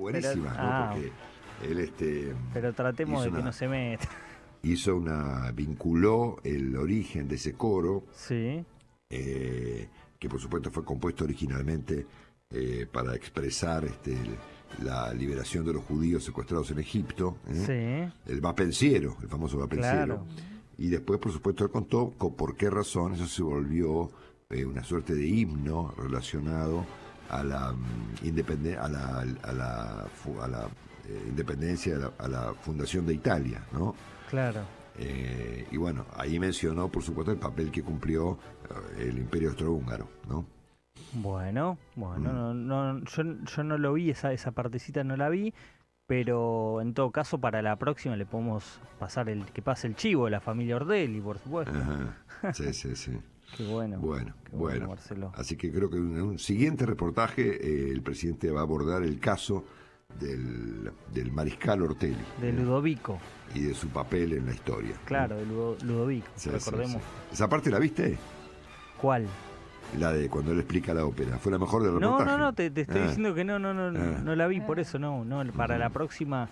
buenísima, Pero, ah. Porque él este. Pero tratemos de que no se meta. Hizo una. vinculó el origen de ese coro. Sí. Eh, que por supuesto fue compuesto originalmente eh, para expresar este, la liberación de los judíos secuestrados en Egipto. ¿eh? Sí. El vapenciero, el famoso vapenciero. Claro. Y después, por supuesto, él contó por qué razón eso se volvió una suerte de himno relacionado a la, independencia a la, la, independencia, a la, fundación de Italia, ¿no? Claro. Eh, y bueno, ahí mencionó, por supuesto, el papel que cumplió eh, el Imperio Austrohúngaro, ¿no? Bueno, bueno, mm. no, yo, yo, no lo vi, esa, esa partecita no la vi, pero en todo caso para la próxima le podemos pasar el que pase el chivo de la familia Ordelli, por supuesto. Sí, sí, sí. Qué bueno. Bueno, Qué bueno, Marcelo. Así que creo que en un siguiente reportaje eh, el presidente va a abordar el caso del, mariscal Ortelli. De Ludovico. y de su papel en la historia. Claro, de Ludovico, recordemos. ¿Esa parte la viste? ¿Cuál? La de cuando él explica la ópera. Fue la mejor del reportaje. No, no, no, te, estoy ah. diciendo que no, no, no, ah. la vi, por ah. eso no. no para la próxima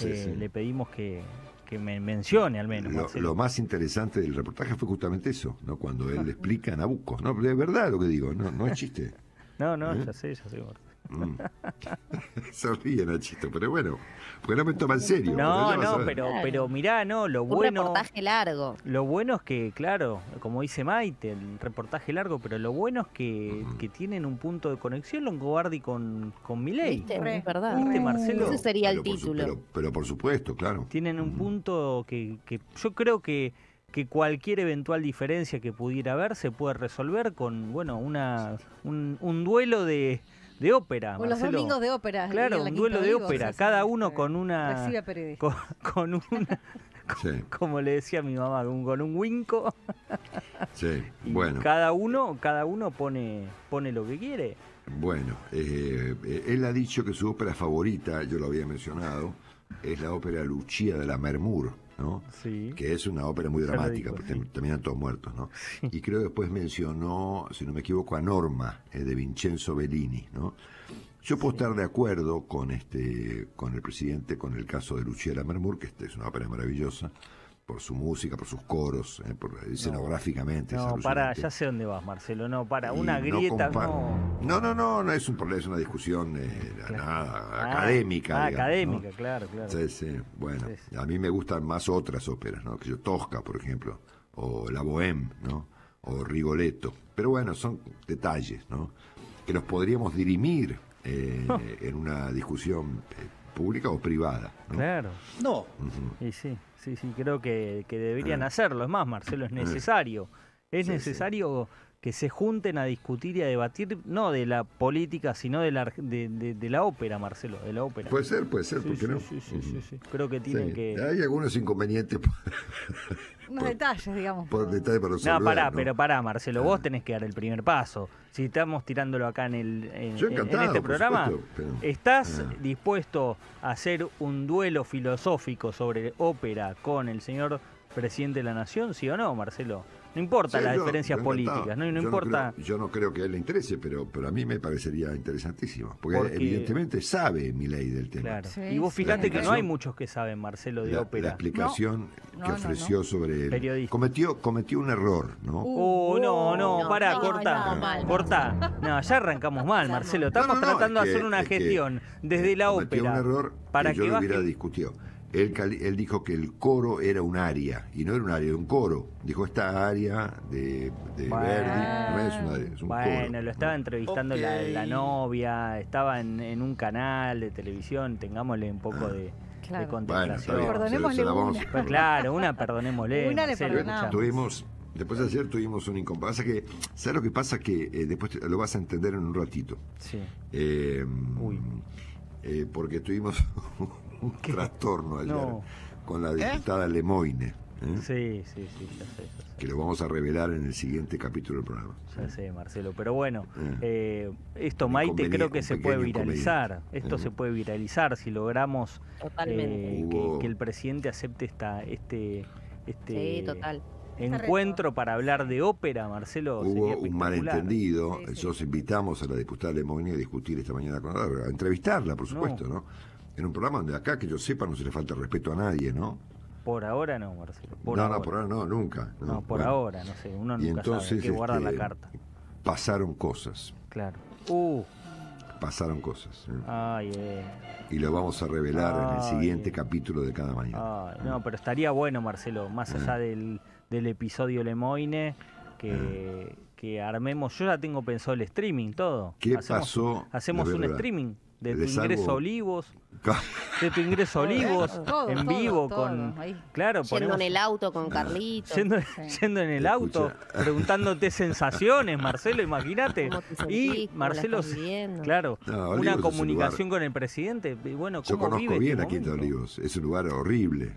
eh, le pedimos que, que me mencione al menos. Lo, más interesante del reportaje fue justamente eso, ¿no? Cuando él explica a Nabucco, ¿no? De verdad lo que digo, no, no es chiste. no, no, ¿Eh? ya sé, ya sé. Mm. Se ríe Nachito, pero bueno, porque no me toma en serio. No, no, pero, pero mirá, no, lo Un bueno. reportaje largo. Lo bueno es que, claro, como dice Maite, el reportaje largo, pero lo bueno es que, tienen un punto de conexión Longobardi con, con Milei. Es verdad. ¿Viste, Marcelo? Ese sería el título. pero, por supuesto, claro. Tienen un punto que, yo creo que que cualquier eventual diferencia que pudiera haber se puede resolver con bueno una un duelo de, de ópera. con los domingos de ópera. Claro, un duelo de ópera, cada eh, uno con una. Con, una. como le decía mi mamá, con un winco. Sí, bueno. Cada uno, cada uno pone, pone lo que quiere. Bueno, eh, él ha dicho que su ópera favorita, yo lo había mencionado, es la ópera Lucia de la Mermur que es una ópera muy dramática, porque también terminan todos muertos, ¿no? Y creo que después mencionó, si no me equivoco, a Norma, eh, de Vincenzo Bellini, ¿no? Yo puedo estar de acuerdo con este, con el presidente, con el caso de Luciera Mermur, que esta es una ópera maravillosa, por su música, por sus coros, eh, eh, escenográficamente. No, para, ya sé dónde vas, Marcelo. No, para, una grieta. No, no, no, no, no, es un problema, es una discusión ah, académica. Ah, académica, claro, claro. Sí, sí. Bueno, a mí me gustan más otras óperas, ¿no? Que yo, Tosca, por ejemplo, o La Bohème, ¿no? O Rigoletto. Pero bueno, son detalles, ¿no? Que los podríamos dirimir eh, en una discusión pública o privada. Claro. No. sí, sí, sí, creo que, deberían eh. hacerlo. Es más, Marcelo, es eh. necesario. Es necesario que se junten a discutir y a debatir, no de la política, sino de la, de, la ópera, Marcelo, de la ópera. Puede ser, puede ser, porque no? Sí, sí, sí, sí, Creo que tienen que... Hay algunos inconvenientes. Unos detalles, digamos. detalles para resolver. No, pará, pero pará, Marcelo, vos ah. tenés que dar el primer paso. Si estamos tirándolo acá en, el, este programa, ¿estás ah. dispuesto a hacer un duelo filosófico sobre ópera con el señor presidente de la nación, sí o no, Marcelo. No importa las diferencias políticas, no, yo importa. yo no creo que él le interese, pero, pero a mí me parecería interesantísimo, porque, evidentemente sabe mi ley del tema. y vos fijate que no hay muchos que saben, Marcelo, de la, ópera. La explicación que ofreció sobre él. Cometió, cometió un error, ¿no? Uh, oh, uh no, no, pará, corta corta ah. No, ya arrancamos mal, Marcelo. Estamos tratando de hacer una gestión desde la ópera. un error para que, yo lo hubiera discutido. Él, dijo que el coro era un área y no era un área, era un coro. Dijo, esta área de, Verdi no es un área, es un bueno, lo estaba entrevistando la, novia, estaba en, un canal de televisión, tengámosle un poco ah. de... Claro. contemplación. Bueno, perdonémosle una. Pues claro, una perdonémosle. Tuvimos, Después de ayer tuvimos un incómodo. que, ¿sabes lo que pasa? Que eh, después lo vas a entender en un ratito. Sí. Eh, Uy. Eh, porque tuvimos un trastorno ayer con la ¿Eh? diputada Lemoine. ¿eh? Que lo vamos a revelar en el siguiente capítulo del programa. Ya sé, Marcelo. Pero bueno, esto, Maite, creo que se puede viralizar. Esto se puede viralizar si logramos que, que, el presidente acepte esta, este, este, sí, total encuentro para hablar de ópera, Marcelo. Hubo un malentendido, sí, invitamos a la diputada Lemoyne a discutir esta mañana con a entrevistarla, por supuesto, no. En un programa donde acá, que yo sepa, no se le falta respeto a nadie, ¿no? Por ahora no, Marcelo. no, no, por ahora no, nunca. No, por ahora, no sé, uno nunca entonces, sabe, que la este, carta. Pasaron cosas. Claro. Uh. Pasaron cosas. ¿eh? Ay, eh. Y lo vamos a revelar en el siguiente eh. capítulo de cada mañana. no, pero estaría bueno, Marcelo, más allá del del episodio Lemoine, que, que armemos. Yo ya tengo pensado el streaming, todo. ¿Qué hacemos, pasó? Hacemos un streaming de tu ingreso Olivos, de tu ingreso Olivos, en vivo, con. Yendo en el auto con Carlitos. Yendo, en el auto, preguntándote sensaciones, Marcelo, imagínate. Y Marcelo, claro, una comunicación con el presidente. Bueno, Yo conozco bien aquí en Olivos, es un lugar horrible.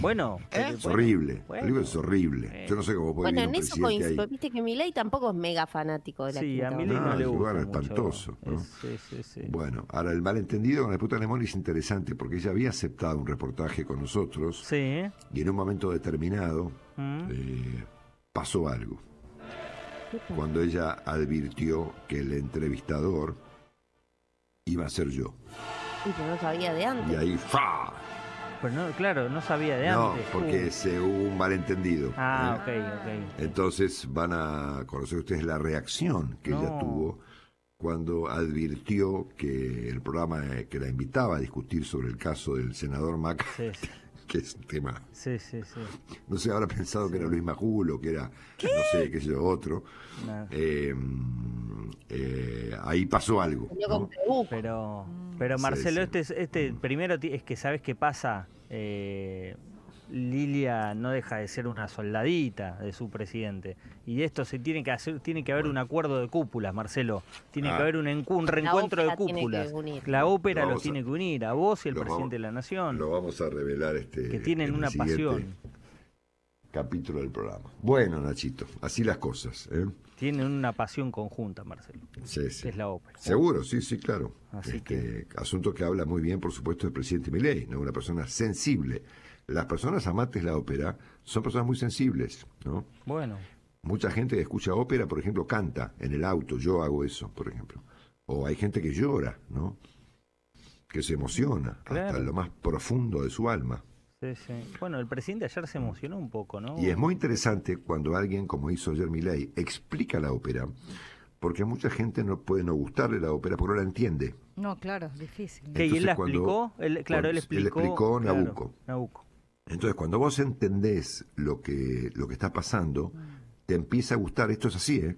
Bueno, ¿Eh? es horrible. el libro es horrible. Eh. Yo no sé cómo puede Bueno, en eso coincido. Viste que Milay tampoco es mega fanático de la Sí, a no, le ah, gusta. espantoso. Sí, sí, sí. bueno, ahora el malentendido con la puta Nemoli es interesante porque ella había aceptado un reportaje con nosotros. Sí. Y en un momento determinado mm. eh, pasó algo. Cuando ella advirtió que el entrevistador iba a ser yo. Y que no sabía de antes. Y ahí, ¡fa! claro, no sabía de antes. No, porque uh. se hubo un malentendido. Ah, ¿eh? ok, ok. Entonces van a conocer ustedes la reacción que ella tuvo cuando advirtió que el programa eh, que la invitaba a discutir sobre el caso del senador Mac. sí, que es un tema. Sí, sí, sí. No sé, habrá pensado que era Luis Majulo, que era, no sé, que es yo, otro. Em, eh, ahí pasó algo. Pero, pero Marcelo, este, este mm. primero es que sabes qué pasa. Eh, Lilia no deja de ser una soldadita de su presidente. Y esto se tiene que hacer, tiene que haber un acuerdo de cúpulas, Marcelo. Tiene que ah. haber un, reencuentro de cúpulas. La ópera los tiene que unir, a vos y el presidente de la nación. Lo vamos a revelar este. Que tienen este una pasión. Capítulo del programa. Bueno, Nachito, así las cosas. ¿eh? Tienen una pasión conjunta, Marcelo. Sí, sí. es la ópera. Seguro, sí, sí, claro. Este, asunto que habla muy bien, por supuesto, del presidente Milei, ¿no? una persona sensible las personas amantes de la ópera son personas muy sensibles, ¿no? Bueno. Mucha gente que escucha ópera, por ejemplo, canta en el auto, yo hago eso, por ejemplo. O hay gente que llora, ¿no? Que se emociona hasta lo más profundo de su alma. Sí, sí. Bueno, el presidente ayer se emocionó un poco, ¿no? Y es muy interesante cuando alguien, como hizo Jeremy Milley, explica la ópera, porque mucha gente no puede no gustarle la ópera porque no la entiende. No, claro, es difícil. ¿Y él la explicó? claro, él explicó. Nabucco. Entonces, cuando vos entendés lo que, lo que está pasando, te empieza a gustar. Esto es así, ¿eh?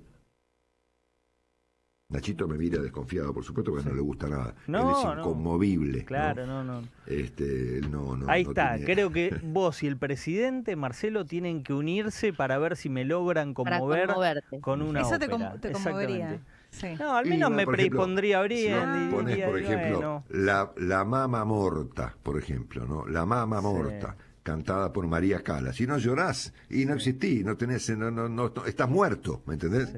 Nachito me mira desconfiado, por supuesto, porque no le gusta nada. No, él es inconmovible. Claro, no, no. Este, Ahí está. Creo que vos y el presidente Marcelo tienen que unirse para ver si me logran conmover con una Eso te, conmovería. No, al menos me predispondría ejemplo, por ejemplo, la, la mama morta, por ejemplo, ¿no? La mama morta cantada por María Cala. Si no llorás y no existís, no tenés, eh, no, no, estás muerto, ¿me entendés?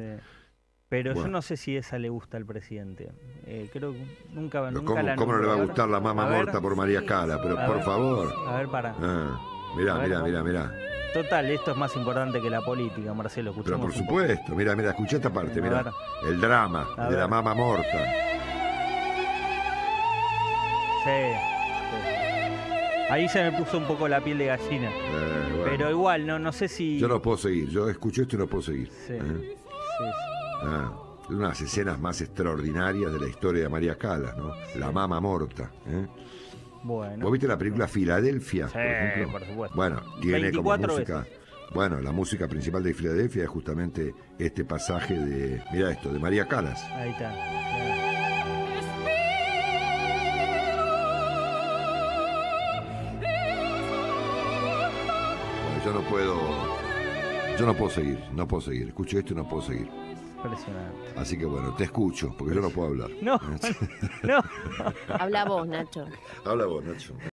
Pero yo no sé si esa le gusta al presidente. Eh, creo que nunca, nunca ¿Cómo, la ¿Cómo no le va a gustar la mamá muerta por María Cala? Pero por favor. A ver, para. Ah, mirá, mirá, mirá, Total, esto es más importante que la política, Marcelo. Pero por supuesto, mira, mira, escuché esta parte, mira. El drama de la mamá muerta. Sí. Ahí se me puso un poco la piel de gallina. Eh, Pero igual, no, no sé si. Yo no puedo seguir, yo escucho esto y no puedo seguir. Sí. Eh. Ah, una de las escenas más extraordinarias de la historia de María Calas, ¿no? La mama morta. ¿eh? Bueno. ¿Vos viste la película Filadelfia, por ejemplo? Bueno, tiene como música. Bueno, la música principal de Filadelfia es justamente este pasaje de. Mira esto, de María Calas. Ahí Ahí está. yo no puedo. Yo no puedo seguir, no puedo seguir. Escucho esto y no puedo seguir. Impresionante. Así que bueno, te escucho, porque yo no puedo hablar. No, no. Habla vos, Nacho. Habla vos, Nacho.